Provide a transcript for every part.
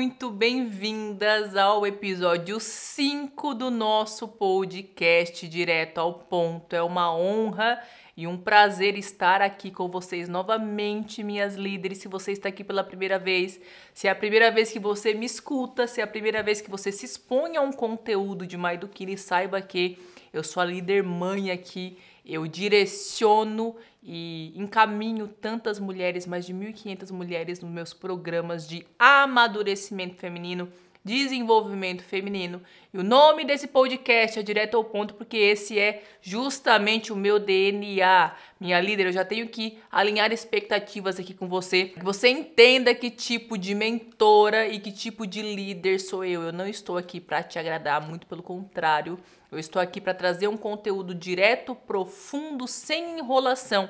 muito bem-vindas ao episódio 5 do nosso podcast Direto ao Ponto. É uma honra e um prazer estar aqui com vocês novamente, minhas líderes. Se você está aqui pela primeira vez, se é a primeira vez que você me escuta, se é a primeira vez que você se expõe a um conteúdo de Maiduquini, saiba que eu sou a líder mãe aqui, eu direciono, e encaminho tantas mulheres, mais de 1.500 mulheres nos meus programas de amadurecimento feminino desenvolvimento feminino. E o nome desse podcast é direto ao ponto, porque esse é justamente o meu DNA. Minha líder, eu já tenho que alinhar expectativas aqui com você, que você entenda que tipo de mentora e que tipo de líder sou eu. Eu não estou aqui para te agradar, muito pelo contrário. Eu estou aqui para trazer um conteúdo direto, profundo, sem enrolação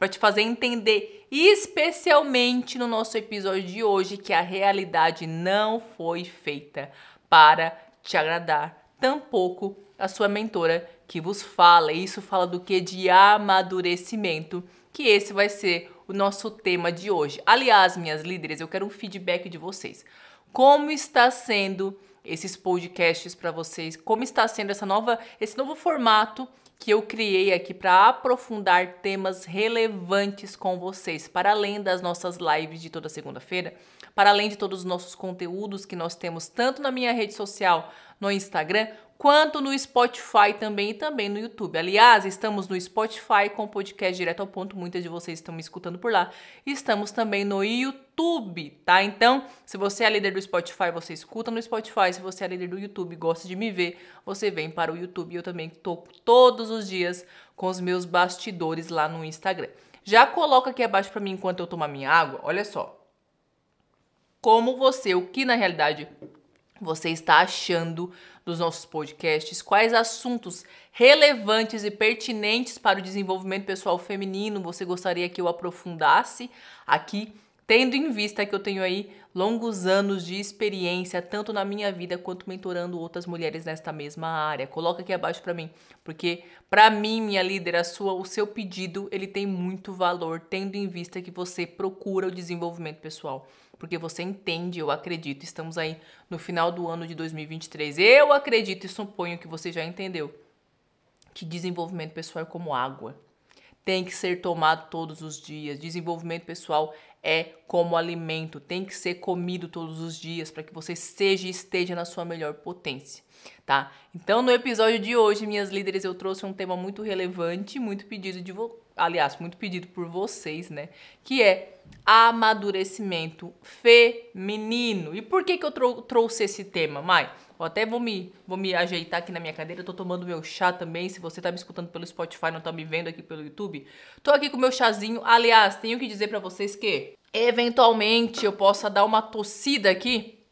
para te fazer entender, especialmente no nosso episódio de hoje, que a realidade não foi feita para te agradar, tampouco a sua mentora que vos fala. E isso fala do que de amadurecimento, que esse vai ser o nosso tema de hoje. Aliás, minhas líderes, eu quero um feedback de vocês. Como está sendo esses podcasts para vocês? Como está sendo essa nova, esse novo formato que eu criei aqui para aprofundar temas relevantes com vocês, para além das nossas lives de toda segunda-feira, para além de todos os nossos conteúdos que nós temos tanto na minha rede social, no Instagram, quanto no Spotify também e também no YouTube. Aliás, estamos no Spotify com o podcast direto ao ponto, muitas de vocês estão me escutando por lá. Estamos também no YouTube, tá? Então, se você é líder do Spotify, você escuta no Spotify. Se você é líder do YouTube, gosta de me ver, você vem para o YouTube. Eu também tô todos os dias com os meus bastidores lá no Instagram. Já coloca aqui abaixo para mim enquanto eu tomar minha água. Olha só. Como você, o que na realidade você está achando dos nossos podcasts, quais assuntos relevantes e pertinentes para o desenvolvimento pessoal feminino você gostaria que eu aprofundasse aqui, tendo em vista que eu tenho aí longos anos de experiência, tanto na minha vida quanto mentorando outras mulheres nesta mesma área. Coloca aqui abaixo para mim, porque para mim, minha líder, a sua, o seu pedido, ele tem muito valor, tendo em vista que você procura o desenvolvimento pessoal porque você entende, eu acredito. Estamos aí no final do ano de 2023. Eu acredito e suponho que você já entendeu que desenvolvimento pessoal é como água. Tem que ser tomado todos os dias. Desenvolvimento pessoal é como alimento, tem que ser comido todos os dias para que você seja e esteja na sua melhor potência, tá? Então, no episódio de hoje, minhas líderes, eu trouxe um tema muito relevante, muito pedido de vo... aliás, muito pedido por vocês, né? Que é amadurecimento feminino. E por que que eu trou trouxe esse tema, Mai? Eu até vou me, vou me ajeitar aqui na minha cadeira. Eu tô tomando meu chá também. Se você tá me escutando pelo Spotify, não tá me vendo aqui pelo YouTube. Tô aqui com meu chazinho. Aliás, tenho que dizer para vocês que eventualmente eu possa dar uma tossida aqui.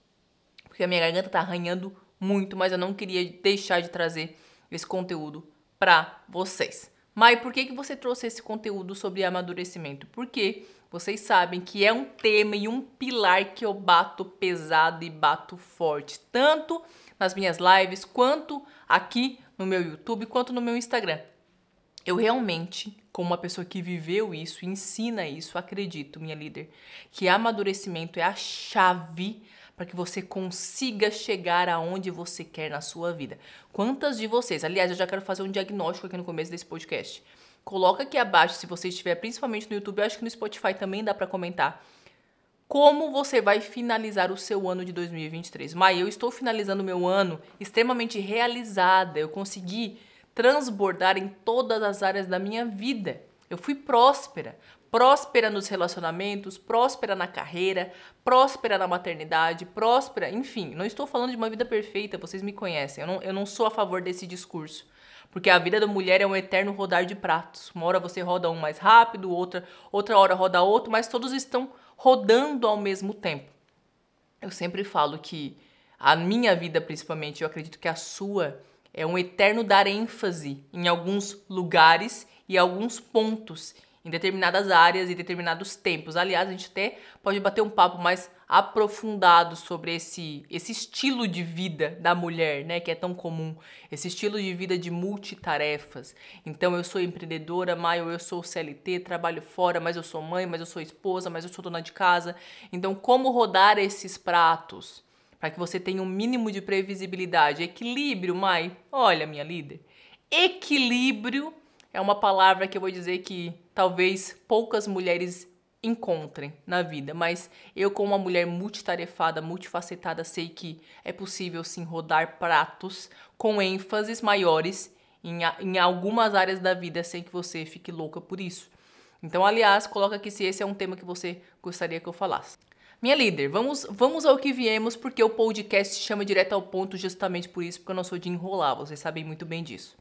Porque a minha garganta tá arranhando muito, mas eu não queria deixar de trazer esse conteúdo pra vocês. mas por que, que você trouxe esse conteúdo sobre amadurecimento? Porque vocês sabem que é um tema e um pilar que eu bato pesado e bato forte, tanto nas minhas lives, quanto aqui no meu YouTube, quanto no meu Instagram. Eu realmente, como uma pessoa que viveu isso, ensina isso, acredito, minha líder, que amadurecimento é a chave para que você consiga chegar aonde você quer na sua vida. Quantas de vocês, aliás, eu já quero fazer um diagnóstico aqui no começo desse podcast. Coloca aqui abaixo se você estiver principalmente no YouTube, eu acho que no Spotify também dá para comentar. Como você vai finalizar o seu ano de 2023? Mas eu estou finalizando meu ano extremamente realizada. Eu consegui transbordar em todas as áreas da minha vida. Eu fui próspera próspera nos relacionamentos, próspera na carreira, próspera na maternidade, próspera, enfim, não estou falando de uma vida perfeita, vocês me conhecem, eu não, eu não sou a favor desse discurso. Porque a vida da mulher é um eterno rodar de pratos. Uma hora você roda um mais rápido, outra, outra hora roda outro, mas todos estão rodando ao mesmo tempo. Eu sempre falo que a minha vida, principalmente, eu acredito que a sua, é um eterno dar ênfase em alguns lugares e alguns pontos em determinadas áreas e determinados tempos. Aliás, a gente até pode bater um papo mais aprofundado sobre esse, esse estilo de vida da mulher, né, que é tão comum, esse estilo de vida de multitarefas. Então, eu sou empreendedora, Maio, eu sou CLT, trabalho fora, mas eu sou mãe, mas eu sou esposa, mas eu sou dona de casa. Então, como rodar esses pratos para que você tenha um mínimo de previsibilidade, equilíbrio, Mai? Olha, minha líder, equilíbrio é uma palavra que eu vou dizer que talvez poucas mulheres encontrem na vida, mas eu como uma mulher multitarefada, multifacetada, sei que é possível sim rodar pratos com ênfases maiores em, em algumas áreas da vida sem que você fique louca por isso. Então, aliás, coloca aqui se esse é um tema que você gostaria que eu falasse. Minha líder, vamos, vamos ao que viemos, porque o podcast chama direto ao ponto justamente por isso, porque eu não sou de enrolar, vocês sabem muito bem disso.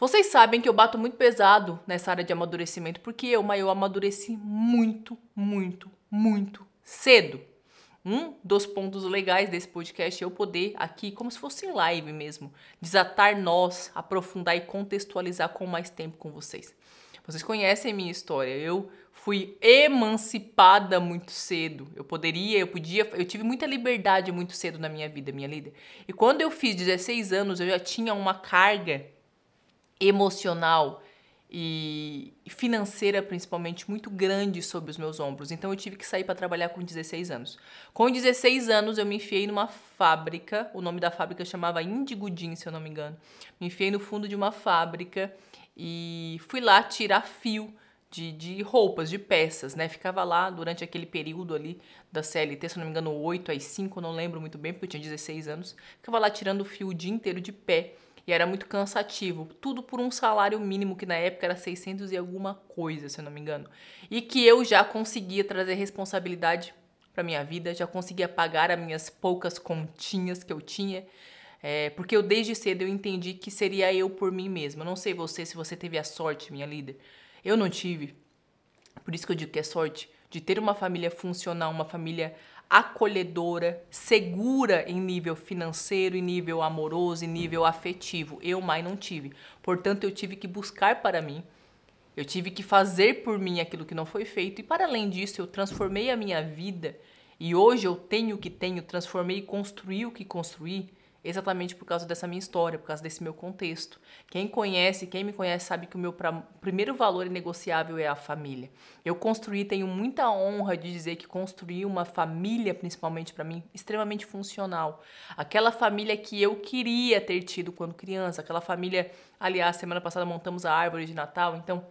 Vocês sabem que eu bato muito pesado nessa área de amadurecimento, porque eu, mas eu amadureci muito, muito, muito cedo. Um dos pontos legais desse podcast é eu poder aqui, como se fosse em live mesmo, desatar nós, aprofundar e contextualizar com mais tempo com vocês. Vocês conhecem minha história. Eu fui emancipada muito cedo. Eu poderia, eu podia, eu tive muita liberdade muito cedo na minha vida, minha líder. E quando eu fiz 16 anos, eu já tinha uma carga emocional e financeira principalmente muito grande sobre os meus ombros. Então eu tive que sair para trabalhar com 16 anos. Com 16 anos eu me enfiei numa fábrica, o nome da fábrica chamava Indigo Jeans se eu não me engano. Me enfiei no fundo de uma fábrica e fui lá tirar fio de, de roupas, de peças, né? Ficava lá durante aquele período ali da CLT, se eu não me engano, 8 às 5, não lembro muito bem, porque eu tinha 16 anos. Ficava lá tirando fio o dia inteiro de pé e era muito cansativo, tudo por um salário mínimo que na época era 600 e alguma coisa, se eu não me engano. E que eu já conseguia trazer responsabilidade para minha vida, já conseguia pagar as minhas poucas continhas que eu tinha. É, porque eu desde cedo eu entendi que seria eu por mim mesma. não sei você se você teve a sorte, minha líder. Eu não tive. Por isso que eu digo que é sorte de ter uma família funcional, uma família acolhedora, segura em nível financeiro, em nível amoroso, em nível afetivo. Eu, mais não tive. Portanto, eu tive que buscar para mim. Eu tive que fazer por mim aquilo que não foi feito. E para além disso, eu transformei a minha vida. E hoje eu tenho o que tenho, transformei e construí o que construí exatamente por causa dessa minha história, por causa desse meu contexto. Quem conhece, quem me conhece sabe que o meu primeiro valor negociável é a família. Eu construí, tenho muita honra de dizer que construí uma família, principalmente para mim, extremamente funcional. Aquela família que eu queria ter tido quando criança, aquela família, aliás, semana passada montamos a árvore de Natal, então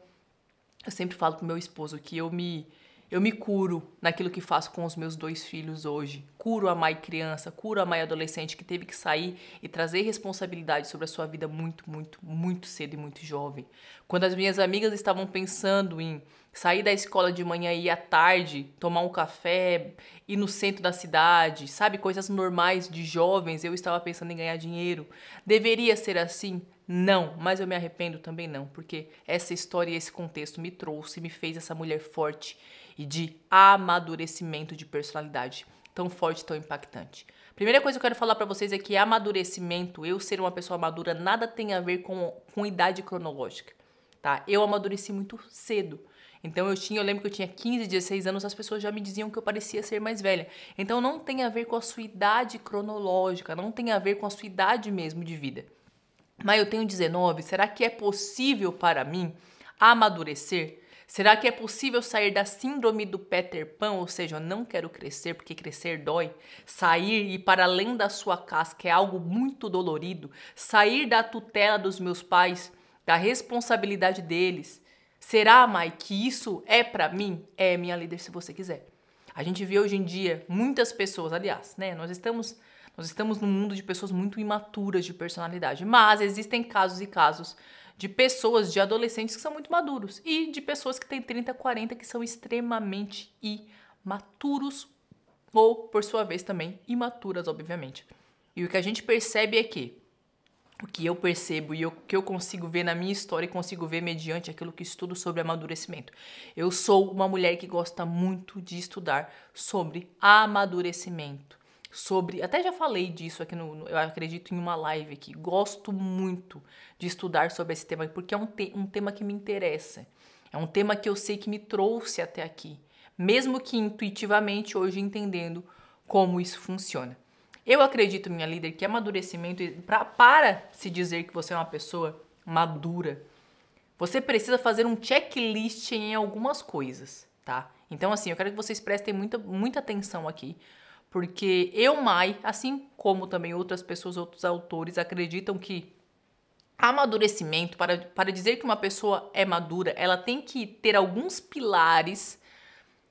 eu sempre falo pro meu esposo que eu me eu me curo naquilo que faço com os meus dois filhos hoje. Curo a mãe criança, curo a mãe adolescente que teve que sair e trazer responsabilidade sobre a sua vida muito, muito, muito cedo e muito jovem. Quando as minhas amigas estavam pensando em sair da escola de manhã e ir à tarde, tomar um café, ir no centro da cidade, sabe? Coisas normais de jovens. Eu estava pensando em ganhar dinheiro. Deveria ser assim? Não, mas eu me arrependo também não, porque essa história e esse contexto me trouxe, me fez essa mulher forte e de amadurecimento de personalidade tão forte, tão impactante. Primeira coisa que eu quero falar para vocês é que amadurecimento, eu ser uma pessoa madura, nada tem a ver com, com idade cronológica, tá? Eu amadureci muito cedo. Então eu tinha, eu lembro que eu tinha 15, 16 anos, as pessoas já me diziam que eu parecia ser mais velha. Então não tem a ver com a sua idade cronológica, não tem a ver com a sua idade mesmo de vida. Mas eu tenho 19, será que é possível para mim amadurecer? Será que é possível sair da síndrome do Peter Pan, ou seja, eu não quero crescer porque crescer dói? Sair e para além da sua casca é algo muito dolorido? Sair da tutela dos meus pais, da responsabilidade deles, Será, Mai, que isso é para mim? É, minha líder, se você quiser. A gente vê hoje em dia muitas pessoas, aliás, né? Nós estamos nós estamos num mundo de pessoas muito imaturas de personalidade, mas existem casos e casos de pessoas, de adolescentes que são muito maduros e de pessoas que têm 30, 40 que são extremamente imaturos ou, por sua vez, também imaturas, obviamente. E o que a gente percebe é que o que eu percebo e o que eu consigo ver na minha história e consigo ver mediante aquilo que estudo sobre amadurecimento. Eu sou uma mulher que gosta muito de estudar sobre amadurecimento, sobre, até já falei disso aqui no, eu acredito em uma live aqui. Gosto muito de estudar sobre esse tema porque é um, te, um tema que me interessa. É um tema que eu sei que me trouxe até aqui, mesmo que intuitivamente hoje entendendo como isso funciona. Eu acredito, minha líder, que amadurecimento pra, para se dizer que você é uma pessoa madura, você precisa fazer um checklist em algumas coisas, tá? Então, assim, eu quero que vocês prestem muita, muita atenção aqui, porque eu, Mai, assim como também outras pessoas, outros autores, acreditam que amadurecimento, para, para dizer que uma pessoa é madura, ela tem que ter alguns pilares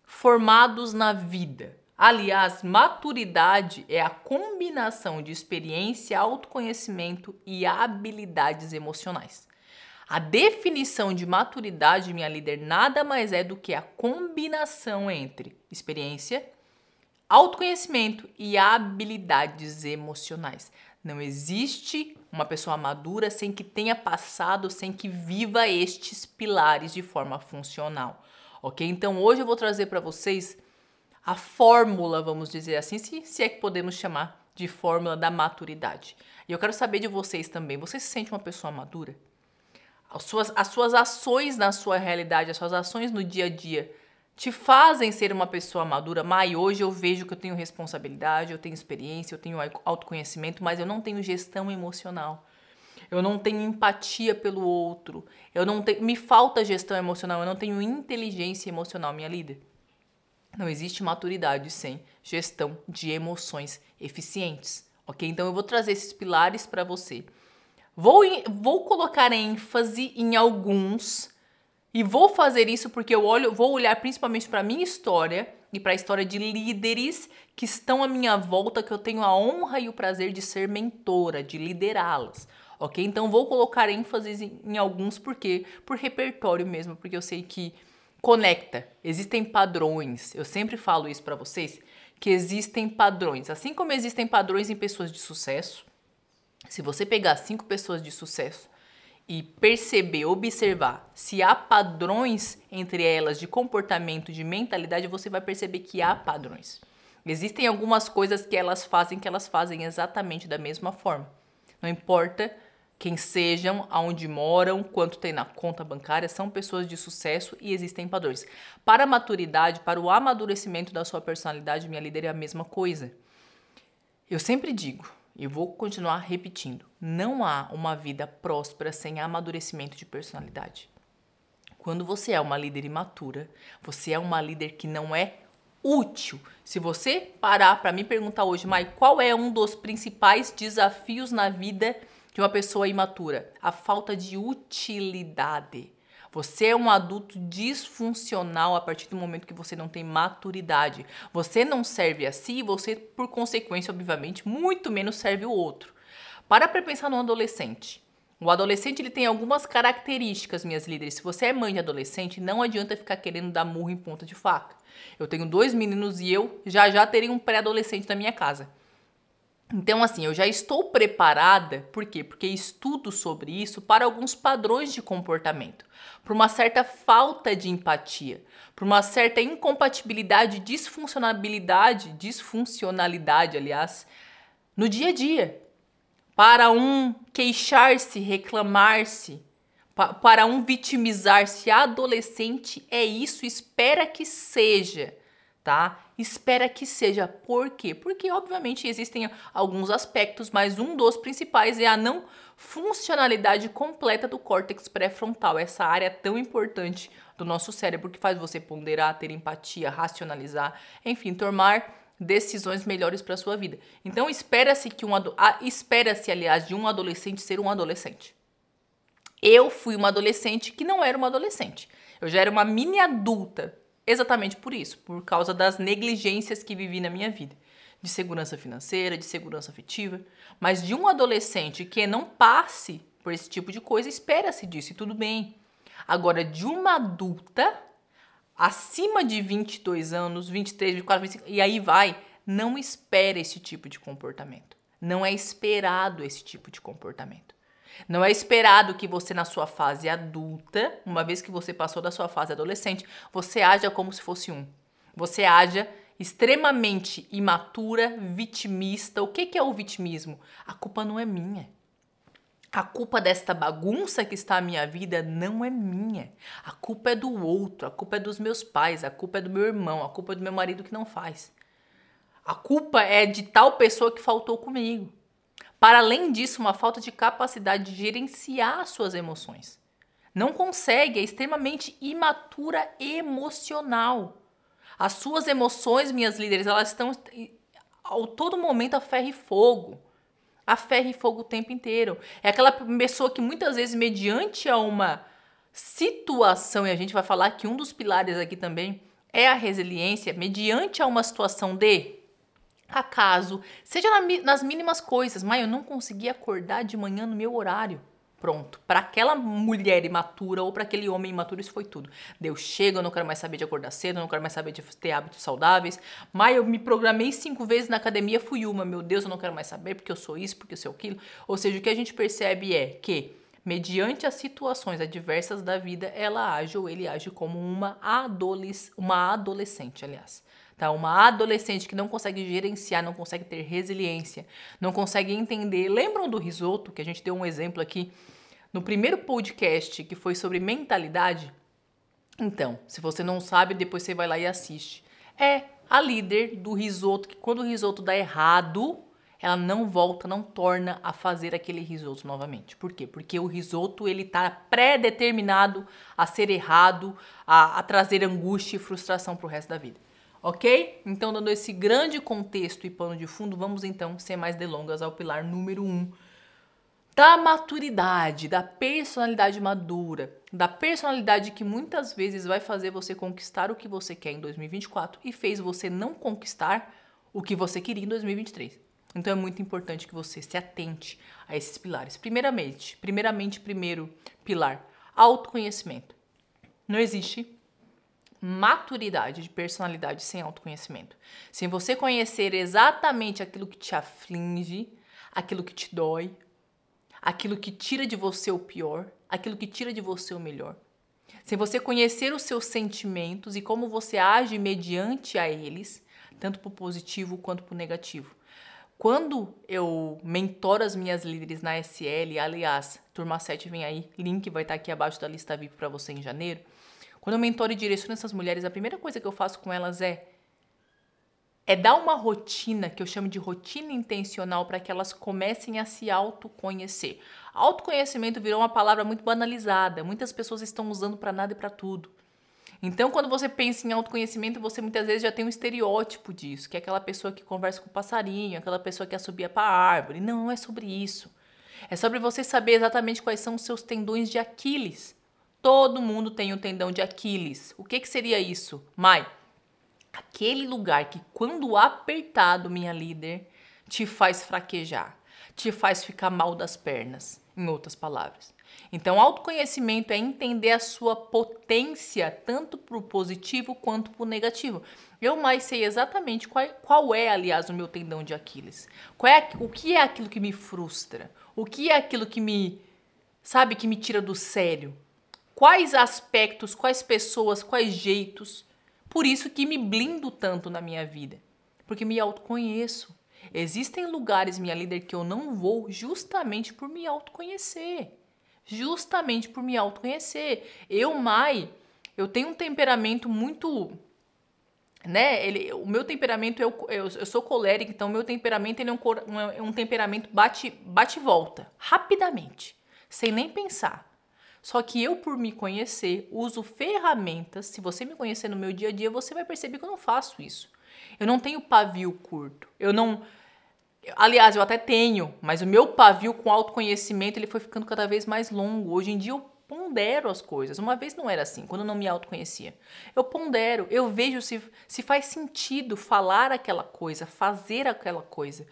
formados na vida. Aliás, maturidade é a combinação de experiência, autoconhecimento e habilidades emocionais. A definição de maturidade, minha líder, nada mais é do que a combinação entre experiência, autoconhecimento e habilidades emocionais. Não existe uma pessoa madura sem que tenha passado, sem que viva estes pilares de forma funcional. OK? Então hoje eu vou trazer para vocês a fórmula, vamos dizer assim, se, se é que podemos chamar de fórmula da maturidade. E eu quero saber de vocês também, você se sente uma pessoa madura? As suas, as suas ações na sua realidade, as suas ações no dia a dia, te fazem ser uma pessoa madura? Mas hoje eu vejo que eu tenho responsabilidade, eu tenho experiência, eu tenho autoconhecimento, mas eu não tenho gestão emocional. Eu não tenho empatia pelo outro. Eu não tenho, me falta gestão emocional, eu não tenho inteligência emocional, minha líder. Não existe maturidade sem gestão de emoções eficientes, ok? Então eu vou trazer esses pilares para você. Vou, vou colocar ênfase em alguns e vou fazer isso porque eu olho, vou olhar principalmente para a minha história e para a história de líderes que estão à minha volta, que eu tenho a honra e o prazer de ser mentora, de liderá-las. Ok? Então vou colocar ênfase em alguns, por quê? Por repertório mesmo, porque eu sei que Conecta. Existem padrões. Eu sempre falo isso para vocês que existem padrões. Assim como existem padrões em pessoas de sucesso, se você pegar cinco pessoas de sucesso e perceber, observar se há padrões entre elas de comportamento, de mentalidade, você vai perceber que há padrões. Existem algumas coisas que elas fazem que elas fazem exatamente da mesma forma. Não importa quem sejam, aonde moram, quanto tem na conta bancária, são pessoas de sucesso e existem padrões. Para a maturidade, para o amadurecimento da sua personalidade, minha líder é a mesma coisa. Eu sempre digo, e vou continuar repetindo, não há uma vida próspera sem amadurecimento de personalidade. Quando você é uma líder imatura, você é uma líder que não é útil. Se você parar para me perguntar hoje, Mai, qual é um dos principais desafios na vida de uma pessoa imatura? A falta de utilidade. Você é um adulto disfuncional a partir do momento que você não tem maturidade. Você não serve a si e você, por consequência, obviamente, muito menos serve o outro. Para para pensar no adolescente. O adolescente ele tem algumas características, minhas líderes. Se você é mãe de adolescente, não adianta ficar querendo dar murro em ponta de faca. Eu tenho dois meninos e eu já já terei um pré-adolescente na minha casa. Então, assim, eu já estou preparada, por quê? Porque estudo sobre isso para alguns padrões de comportamento, para uma certa falta de empatia, para uma certa incompatibilidade, disfuncionabilidade disfuncionalidade, aliás, no dia a dia. Para um queixar-se, reclamar-se, pa para um vitimizar-se. Adolescente é isso, espera que seja, tá? espera que seja. Por quê? Porque, obviamente, existem alguns aspectos, mas um dos principais é a não funcionalidade completa do córtex pré-frontal, essa área tão importante do nosso cérebro que faz você ponderar, ter empatia, racionalizar, enfim, tomar decisões melhores para sua vida. Então espera-se que um espera-se aliás de um adolescente ser um adolescente. Eu fui uma adolescente que não era uma adolescente. Eu já era uma mini adulta. Exatamente por isso, por causa das negligências que vivi na minha vida, de segurança financeira, de segurança afetiva, mas de um adolescente que não passe por esse tipo de coisa, espera-se disso e tudo bem. Agora, de uma adulta acima de 22 anos, 23, 24, 25, e aí vai, não espera esse tipo de comportamento. Não é esperado esse tipo de comportamento. Não é esperado que você, na sua fase adulta, uma vez que você passou da sua fase adolescente, você haja como se fosse um. Você haja extremamente imatura, vitimista. O que, que é o vitimismo? A culpa não é minha. A culpa desta bagunça que está a minha vida não é minha. A culpa é do outro, a culpa é dos meus pais, a culpa é do meu irmão, a culpa é do meu marido que não faz. A culpa é de tal pessoa que faltou comigo. Para além disso, uma falta de capacidade de gerenciar suas emoções. Não consegue, é extremamente imatura emocional. As suas emoções, minhas líderes, elas estão ao todo momento a ferro e fogo. A ferro e fogo o tempo inteiro. É aquela pessoa que muitas vezes, mediante a uma situação, e a gente vai falar que um dos pilares aqui também é a resiliência, mediante a uma situação de acaso, seja na, nas mínimas coisas, mas eu não consegui acordar de manhã no meu horário. Pronto, para aquela mulher imatura ou para aquele homem imaturo, isso foi tudo. Deu chega, eu não quero mais saber de acordar cedo, eu não quero mais saber de ter hábitos saudáveis. Mas eu me programei cinco vezes na academia, fui uma. Meu Deus, eu não quero mais saber porque eu sou isso, porque eu sou aquilo. Ou seja, o que a gente percebe é que mediante as situações adversas da vida, ela age ou ele age como uma, uma adolescente, aliás tá? Uma adolescente que não consegue gerenciar, não consegue ter resiliência, não consegue entender. Lembram do risoto que a gente deu um exemplo aqui no primeiro podcast que foi sobre mentalidade? Então, se você não sabe, depois você vai lá e assiste. É a líder do risoto que quando o risoto dá errado, ela não volta, não torna a fazer aquele risoto novamente. Por quê? Porque o risoto ele tá pré-determinado a ser errado, a, a trazer angústia e frustração para o resto da vida ok? Então, dando esse grande contexto e pano de fundo, vamos então, sem mais delongas, ao pilar número 1 um, da maturidade, da personalidade madura, da personalidade que muitas vezes vai fazer você conquistar o que você quer em 2024 e fez você não conquistar o que você queria em 2023. Então é muito importante que você se atente a esses pilares. Primeiramente, primeiramente, primeiro pilar, autoconhecimento. Não existe maturidade de personalidade sem autoconhecimento. Sem você conhecer exatamente aquilo que te aflige, aquilo que te dói, aquilo que tira de você o pior, aquilo que tira de você o melhor. Sem você conhecer os seus sentimentos e como você age mediante a eles, tanto para o positivo quanto para o negativo. Quando eu mentoro as minhas líderes na SL, aliás, turma 7 vem aí, link vai estar tá aqui abaixo da lista VIP para você em janeiro. Quando eu mentoro e direciono essas mulheres, a primeira coisa que eu faço com elas é é dar uma rotina, que eu chamo de rotina intencional, para que elas comecem a se autoconhecer. Autoconhecimento virou uma palavra muito banalizada, muitas pessoas estão usando para nada e para tudo. Então, quando você pensa em autoconhecimento, você muitas vezes já tem um estereótipo disso, que é aquela pessoa que conversa com o passarinho, aquela pessoa que assobia para a árvore. Não, não é sobre isso. É sobre você saber exatamente quais são os seus tendões de Aquiles Todo mundo tem o um tendão de Aquiles. O que, que seria isso? Mai, aquele lugar que, quando apertado, minha líder, te faz fraquejar, te faz ficar mal das pernas, em outras palavras. Então, autoconhecimento é entender a sua potência, tanto para o positivo quanto para o negativo. Eu mais sei exatamente qual é, qual é, aliás, o meu tendão de Aquiles. Qual é, o que é aquilo que me frustra? O que é aquilo que me, sabe, que me tira do sério? quais aspectos, quais pessoas, quais jeitos. Por isso que me blindo tanto na minha vida, porque me autoconheço. Existem lugares, minha líder, que eu não vou justamente por me autoconhecer. Justamente por me autoconhecer. Eu, Mai, eu tenho um temperamento muito. Né? Ele, o meu temperamento, eu, é eu, eu sou colérico, então meu temperamento ele é um, um, é um temperamento bate-volta, bate rapidamente, sem nem pensar. Só que eu, por me conhecer, uso ferramentas. Se você me conhecer no meu dia a dia, você vai perceber que eu não faço isso. Eu não tenho pavio curto. Eu não. Aliás, eu até tenho, mas o meu pavio com autoconhecimento ele foi ficando cada vez mais longo. Hoje em dia eu pondero as coisas. Uma vez não era assim, quando eu não me autoconhecia. Eu pondero, eu vejo se, se faz sentido falar aquela coisa, fazer aquela coisa.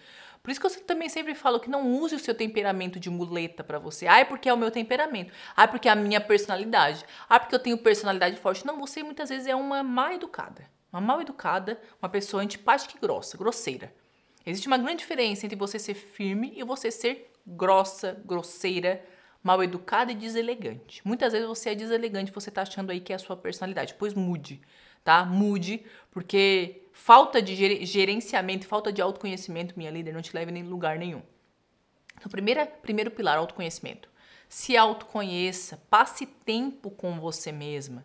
Por isso que eu também sempre falo que não use o seu temperamento de muleta para você. Ah, é porque é o meu temperamento. Ah, é porque é a minha personalidade. Ah, é porque eu tenho personalidade forte. Não, você muitas vezes é uma mal educada. Uma mal educada, uma pessoa antipática e grossa, grosseira. Existe uma grande diferença entre você ser firme e você ser grossa, grosseira, mal educada e deselegante. Muitas vezes você é deselegante, você tá achando aí que é a sua personalidade. Pois mude, tá? Mude, porque Falta de gerenciamento, falta de autoconhecimento, minha líder, não te leva em lugar nenhum. Então, primeira, primeiro pilar, autoconhecimento. Se autoconheça, passe tempo com você mesma.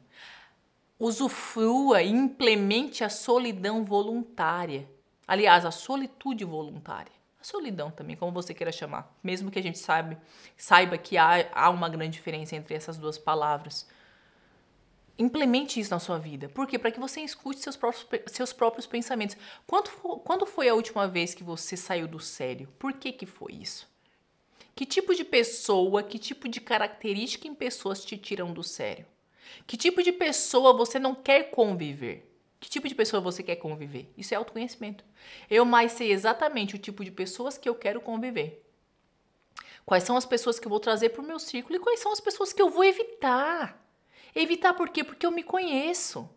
Usufrua e implemente a solidão voluntária. Aliás, a solitude voluntária. A solidão também, como você queira chamar. Mesmo que a gente saiba, saiba que há, há uma grande diferença entre essas duas palavras implemente isso na sua vida. Por quê? Para que você escute seus próprios, seus próprios pensamentos. Quando, quando foi a última vez que você saiu do sério? Por que, que foi isso? Que tipo de pessoa, que tipo de característica em pessoas te tiram do sério? Que tipo de pessoa você não quer conviver? Que tipo de pessoa você quer conviver? Isso é autoconhecimento. Eu mais sei exatamente o tipo de pessoas que eu quero conviver. Quais são as pessoas que eu vou trazer para o meu círculo e quais são as pessoas que eu vou evitar. Evitar por quê? Porque eu me conheço.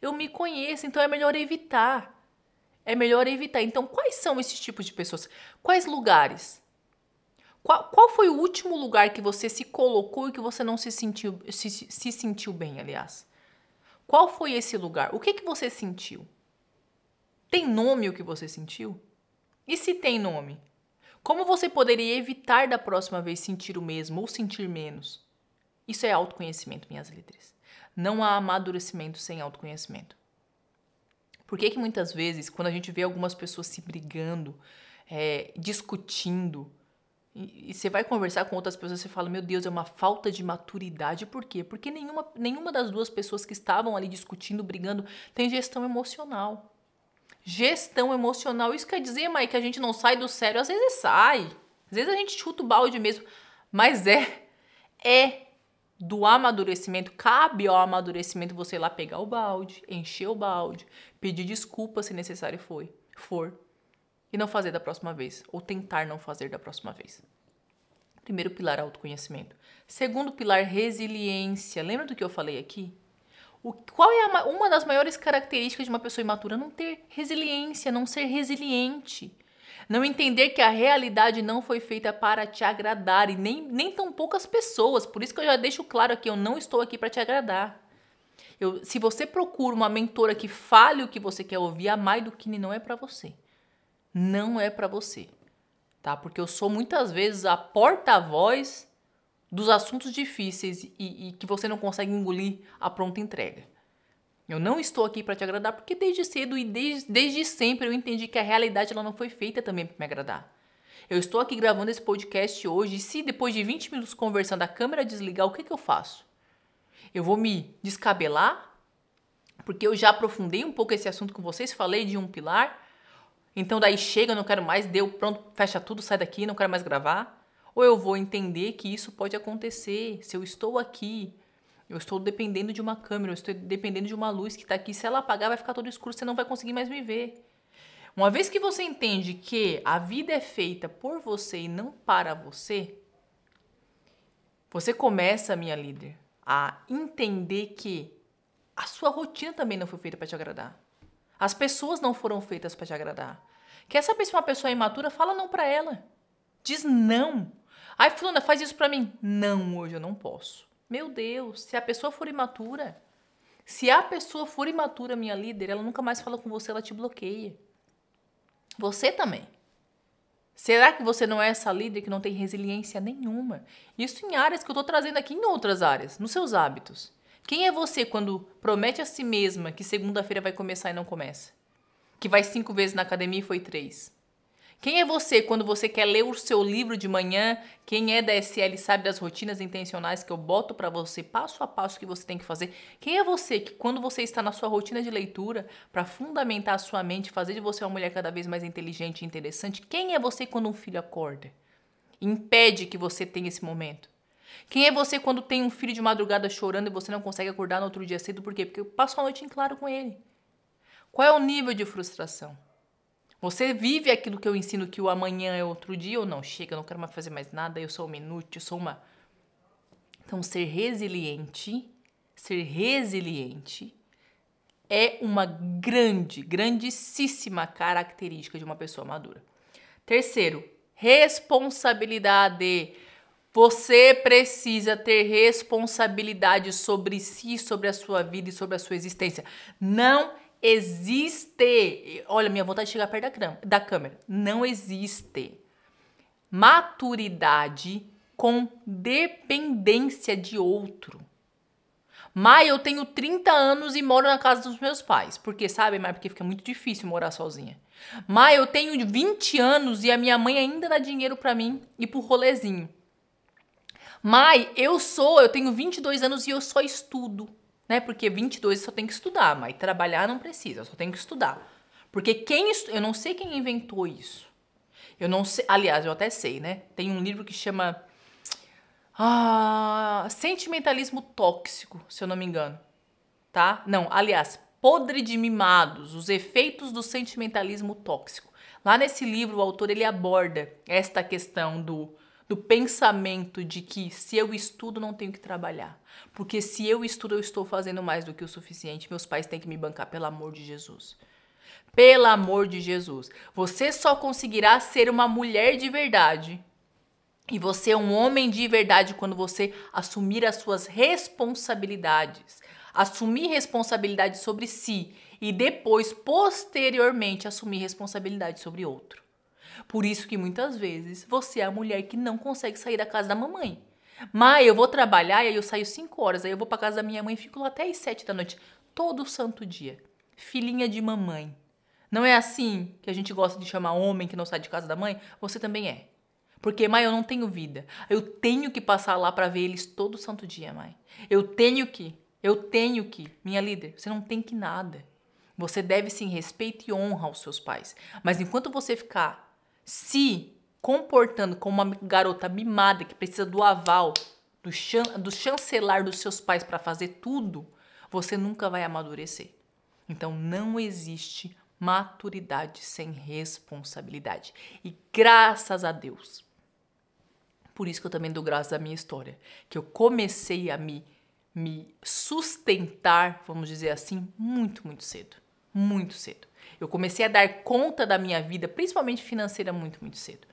Eu me conheço, então é melhor evitar. É melhor evitar. Então, quais são esses tipos de pessoas? Quais lugares? Qual, qual foi o último lugar que você se colocou e que você não se sentiu, se, se sentiu bem, aliás? Qual foi esse lugar? O que, que você sentiu? Tem nome o que você sentiu? E se tem nome? Como você poderia evitar da próxima vez sentir o mesmo ou sentir menos? Isso é autoconhecimento, minhas líderes. Não há amadurecimento sem autoconhecimento. Por que, que muitas vezes, quando a gente vê algumas pessoas se brigando, é, discutindo, e, e você vai conversar com outras pessoas, você fala, meu Deus, é uma falta de maturidade. Por quê? Porque nenhuma, nenhuma das duas pessoas que estavam ali discutindo, brigando, tem gestão emocional. Gestão emocional, isso quer dizer, mãe, que a gente não sai do sério. Às vezes sai, às vezes a gente chuta o balde mesmo, mas é, é do amadurecimento, cabe ao amadurecimento você ir lá pegar o balde, encher o balde, pedir desculpa se necessário foi, for, e não fazer da próxima vez, ou tentar não fazer da próxima vez. Primeiro pilar, autoconhecimento. Segundo pilar, resiliência. Lembra do que eu falei aqui? O, qual é a, uma das maiores características de uma pessoa imatura? Não ter resiliência, não ser resiliente. Não entender que a realidade não foi feita para te agradar e nem, nem tão poucas pessoas. Por isso que eu já deixo claro aqui, eu não estou aqui para te agradar. Eu, se você procura uma mentora que fale o que você quer ouvir, a Mai Duquini não é para você. Não é para você. Tá? Porque eu sou muitas vezes a porta-voz dos assuntos difíceis e, e que você não consegue engolir a pronta entrega. Eu não estou aqui para te agradar porque desde cedo e desde, desde sempre eu entendi que a realidade ela não foi feita também para me agradar. Eu estou aqui gravando esse podcast hoje e se depois de 20 minutos conversando a câmera desligar, o que, que eu faço? Eu vou me descabelar? Porque eu já aprofundei um pouco esse assunto com vocês, falei de um pilar. Então daí chega, não quero mais, deu, pronto, fecha tudo, sai daqui, não quero mais gravar. Ou eu vou entender que isso pode acontecer. Se eu estou aqui eu estou dependendo de uma câmera, eu estou dependendo de uma luz que está aqui. Se ela apagar, vai ficar todo escuro, você não vai conseguir mais me ver. Uma vez que você entende que a vida é feita por você e não para você, você começa, minha líder, a entender que a sua rotina também não foi feita para te agradar. As pessoas não foram feitas para te agradar. Quer saber se uma pessoa é imatura? Fala não para ela. Diz não. Ai, fulana, faz isso para mim. Não, hoje eu não posso. Meu Deus, se a pessoa for imatura, se a pessoa for imatura, minha líder, ela nunca mais fala com você, ela te bloqueia. Você também. Será que você não é essa líder que não tem resiliência nenhuma? Isso em áreas que eu estou trazendo aqui em outras áreas, nos seus hábitos. Quem é você quando promete a si mesma que segunda-feira vai começar e não começa? Que vai cinco vezes na academia e foi três? Quem é você quando você quer ler o seu livro de manhã? Quem é da SL sabe das rotinas intencionais que eu boto para você passo a passo que você tem que fazer. Quem é você que quando você está na sua rotina de leitura para fundamentar a sua mente, fazer de você uma mulher cada vez mais inteligente e interessante? Quem é você quando um filho acorda? Impede que você tenha esse momento. Quem é você quando tem um filho de madrugada chorando e você não consegue acordar no outro dia cedo? Por quê? Porque passou a noite em claro com ele. Qual é o nível de frustração? Você vive aquilo que eu ensino que o amanhã é outro dia ou não? Chega, eu não quero mais fazer mais nada, eu sou um inútil, eu sou uma. Então, ser resiliente, ser resiliente é uma grande, grandíssima característica de uma pessoa madura. Terceiro, responsabilidade. Você precisa ter responsabilidade sobre si, sobre a sua vida e sobre a sua existência. Não existe. Olha, minha vontade de chegar perto da, da câmera. Não existe maturidade com dependência de outro. Mai, eu tenho 30 anos e moro na casa dos meus pais. Porque, sabe, Mai, porque fica muito difícil morar sozinha. Mai, eu tenho 20 anos e a minha mãe ainda dá dinheiro para mim e pro rolezinho. Mai, eu sou, eu tenho 22 anos e eu só estudo né? Porque 22 só tem que estudar, mas trabalhar não precisa, só tem que estudar. Porque quem estu... eu não sei quem inventou isso. Eu não sei, aliás, eu até sei, né? Tem um livro que chama ah, Sentimentalismo Tóxico, se eu não me engano. Tá? Não, aliás, Podre de Mimados, os efeitos do sentimentalismo tóxico. Lá nesse livro, o autor ele aborda esta questão do do pensamento de que se eu estudo não tenho que trabalhar, porque se eu estudo eu estou fazendo mais do que o suficiente, meus pais têm que me bancar pelo amor de Jesus. Pelo amor de Jesus, você só conseguirá ser uma mulher de verdade e você é um homem de verdade quando você assumir as suas responsabilidades. Assumir responsabilidade sobre si e depois, posteriormente, assumir responsabilidade sobre outro. Por isso que muitas vezes você é a mulher que não consegue sair da casa da mamãe. Mas eu vou trabalhar e aí eu saio 5 horas, aí eu vou para casa da minha mãe e fico lá até as 7 da noite, todo santo dia. Filhinha de mamãe. Não é assim que a gente gosta de chamar homem que não sai de casa da mãe? Você também é. Porque, mãe, eu não tenho vida. Eu tenho que passar lá para ver eles todo santo dia, mãe. Eu tenho que. Eu tenho que. Minha líder, você não tem que nada. Você deve sim respeito e honra aos seus pais. Mas enquanto você ficar se comportando como uma garota mimada que precisa do aval do, chan do chancelar dos seus pais para fazer tudo, você nunca vai amadurecer. Então não existe maturidade sem responsabilidade. E graças a Deus. Por isso que eu também dou graças à minha história, que eu comecei a me me sustentar, vamos dizer assim, muito, muito cedo, muito cedo. Eu comecei a dar conta da minha vida, principalmente financeira, muito, muito cedo,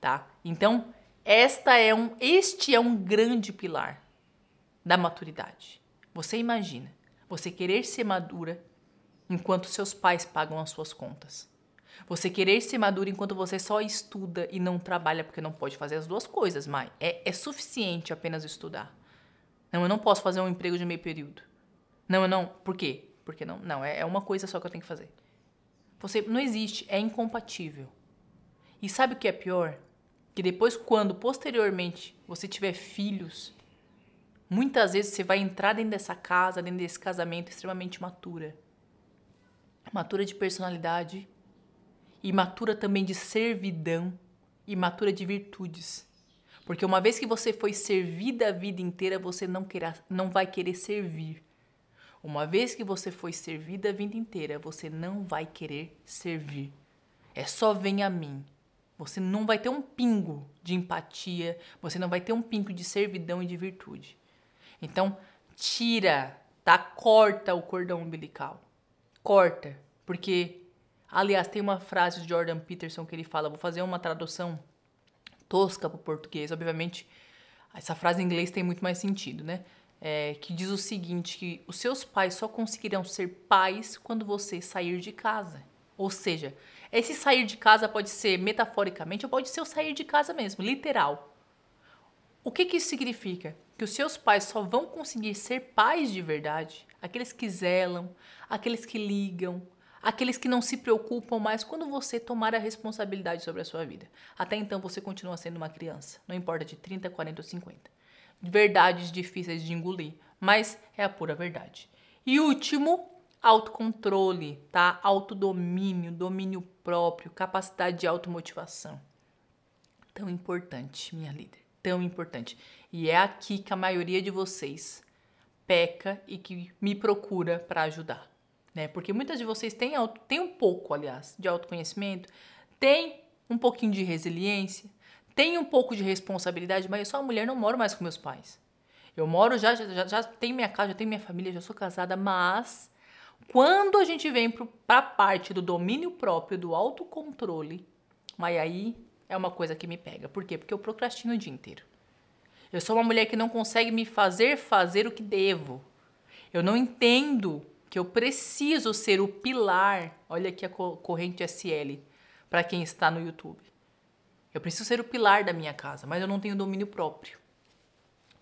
tá? Então, esta é um, este é um grande pilar da maturidade. Você imagina, você querer ser madura enquanto seus pais pagam as suas contas. Você querer ser madura enquanto você só estuda e não trabalha, porque não pode fazer as duas coisas, mãe. É, é suficiente apenas estudar. Não, eu não posso fazer um emprego de meio período. Não, eu não. Por quê? Porque não. Não, é, é uma coisa só que eu tenho que fazer. Você não existe, é incompatível. E sabe o que é pior? Que depois, quando posteriormente você tiver filhos, muitas vezes você vai entrar dentro dessa casa, dentro desse casamento extremamente matura. Matura de personalidade, e matura também de servidão, e matura de virtudes. Porque uma vez que você foi servida a vida inteira, você não, queira, não vai querer servir. Uma vez que você foi servida a vida inteira, você não vai querer servir. É só vem a mim. Você não vai ter um pingo de empatia, você não vai ter um pingo de servidão e de virtude. Então, tira, tá? Corta o cordão umbilical. Corta, porque aliás tem uma frase de Jordan Peterson que ele fala, vou fazer uma tradução tosca para português, obviamente. Essa frase em inglês tem muito mais sentido, né? é, que diz o seguinte: que os seus pais só conseguirão ser pais quando você sair de casa. Ou seja, esse sair de casa pode ser metaforicamente ou pode ser o sair de casa mesmo, literal. O que, que isso significa? Que os seus pais só vão conseguir ser pais de verdade, aqueles que zelam, aqueles que ligam, aqueles que não se preocupam mais quando você tomar a responsabilidade sobre a sua vida. Até então você continua sendo uma criança, não importa de 30, 40 ou 50 verdades difíceis de engolir, mas é a pura verdade. E último, autocontrole, tá? Autodomínio, domínio próprio, capacidade de automotivação. Tão importante, minha líder, tão importante. E é aqui que a maioria de vocês peca e que me procura para ajudar, né? Porque muitas de vocês têm, auto, têm um pouco, aliás, de autoconhecimento, tem um pouquinho de resiliência, tenho um pouco de responsabilidade, mas eu sou uma mulher, não moro mais com meus pais. Eu moro já, já, já tenho minha casa, já tenho minha família, já sou casada, mas quando a gente vem para a parte do domínio próprio, do autocontrole, mas aí é uma coisa que me pega. Por quê? Porque eu procrastino o dia inteiro. Eu sou uma mulher que não consegue me fazer fazer o que devo. Eu não entendo que eu preciso ser o pilar. Olha aqui a corrente SL para quem está no YouTube. Eu preciso ser o pilar da minha casa, mas eu não tenho domínio próprio.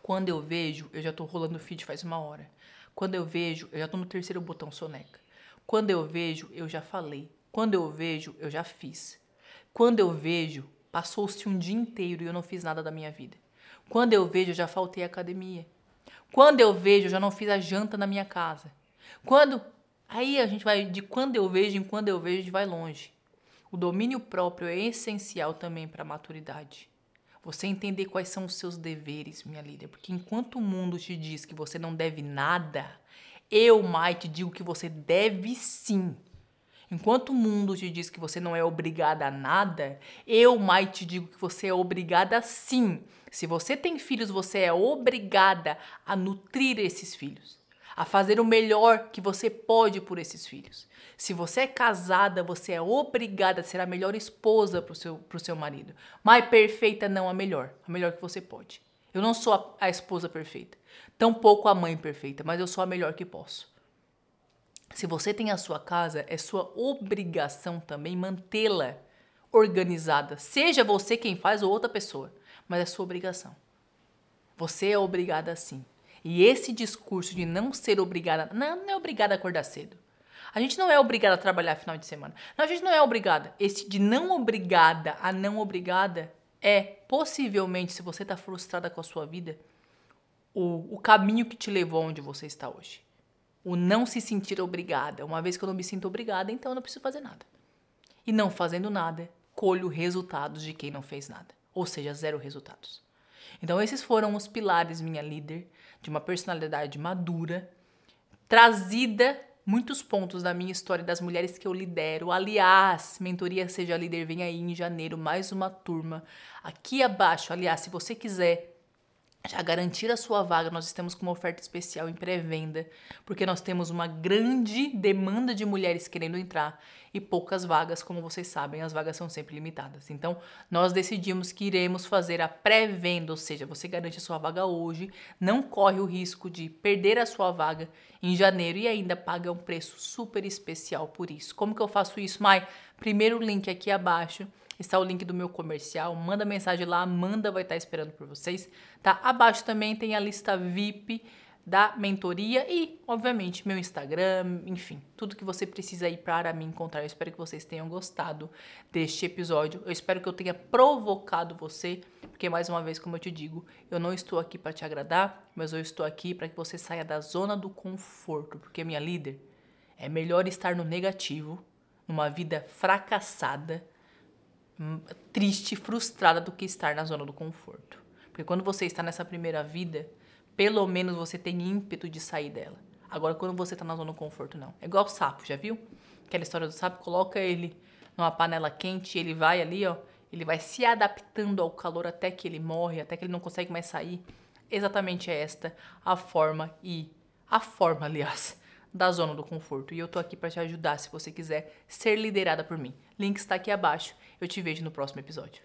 Quando eu vejo, eu já tô rolando o feed faz uma hora. Quando eu vejo, eu já tô no terceiro botão soneca. Quando eu vejo, eu já falei. Quando eu vejo, eu já fiz. Quando eu vejo, passou-se um dia inteiro e eu não fiz nada da minha vida. Quando eu vejo, eu já faltei à academia. Quando eu vejo, eu já não fiz a janta na minha casa. Quando. Aí a gente vai de quando eu vejo em quando eu vejo, a gente vai longe. O domínio próprio é essencial também para a maturidade. Você entender quais são os seus deveres, minha líder, porque enquanto o mundo te diz que você não deve nada, eu, Mai, te digo que você deve sim. Enquanto o mundo te diz que você não é obrigada a nada, eu, Mai, te digo que você é obrigada sim. Se você tem filhos, você é obrigada a nutrir esses filhos a fazer o melhor que você pode por esses filhos. Se você é casada, você é obrigada a ser a melhor esposa para o seu, seu marido. Mas perfeita não a melhor, a melhor que você pode. Eu não sou a, a esposa perfeita, tampouco a mãe perfeita, mas eu sou a melhor que posso. Se você tem a sua casa, é sua obrigação também mantê-la organizada. Seja você quem faz ou outra pessoa, mas é sua obrigação. Você é obrigada sim e esse discurso de não ser obrigada, não, não é obrigada a acordar cedo. A gente não é obrigada a trabalhar final de semana. Não, a gente não é obrigada. Esse de não obrigada a não obrigada é possivelmente, se você está frustrada com a sua vida, o, o caminho que te levou onde você está hoje. O não se sentir obrigada. Uma vez que eu não me sinto obrigada, então eu não preciso fazer nada. E não fazendo nada, colho resultados de quem não fez nada. Ou seja, zero resultados. Então, esses foram os pilares, minha líder, de uma personalidade madura, trazida muitos pontos da minha história das mulheres que eu lidero. Aliás, mentoria seja líder vem aí em janeiro mais uma turma aqui abaixo. Aliás, se você quiser já garantir a sua vaga, nós estamos com uma oferta especial em pré-venda, porque nós temos uma grande demanda de mulheres querendo entrar e poucas vagas, como vocês sabem, as vagas são sempre limitadas. Então, nós decidimos que iremos fazer a pré-venda, ou seja, você garante a sua vaga hoje, não corre o risco de perder a sua vaga em janeiro e ainda paga um preço super especial por isso. Como que eu faço isso, Mai? Primeiro link aqui abaixo está o link do meu comercial, manda mensagem lá, Amanda vai estar esperando por vocês, tá? Abaixo também tem a lista VIP da mentoria e, obviamente, meu Instagram, enfim, tudo que você precisa ir para me encontrar. Eu espero que vocês tenham gostado deste episódio. Eu espero que eu tenha provocado você, porque mais uma vez, como eu te digo, eu não estou aqui para te agradar, mas eu estou aqui para que você saia da zona do conforto, porque minha líder é melhor estar no negativo, numa vida fracassada, hum, triste, frustrada do que estar na zona do conforto. Porque quando você está nessa primeira vida, pelo menos você tem ímpeto de sair dela. Agora, quando você tá na zona do conforto, não. É igual o sapo, já viu? Aquela história do sapo, coloca ele numa panela quente, ele vai ali, ó, ele vai se adaptando ao calor até que ele morre, até que ele não consegue mais sair. Exatamente é esta a forma e a forma, aliás, da zona do conforto. E eu tô aqui para te ajudar se você quiser ser liderada por mim. Link está aqui abaixo. Eu te vejo no próximo episódio.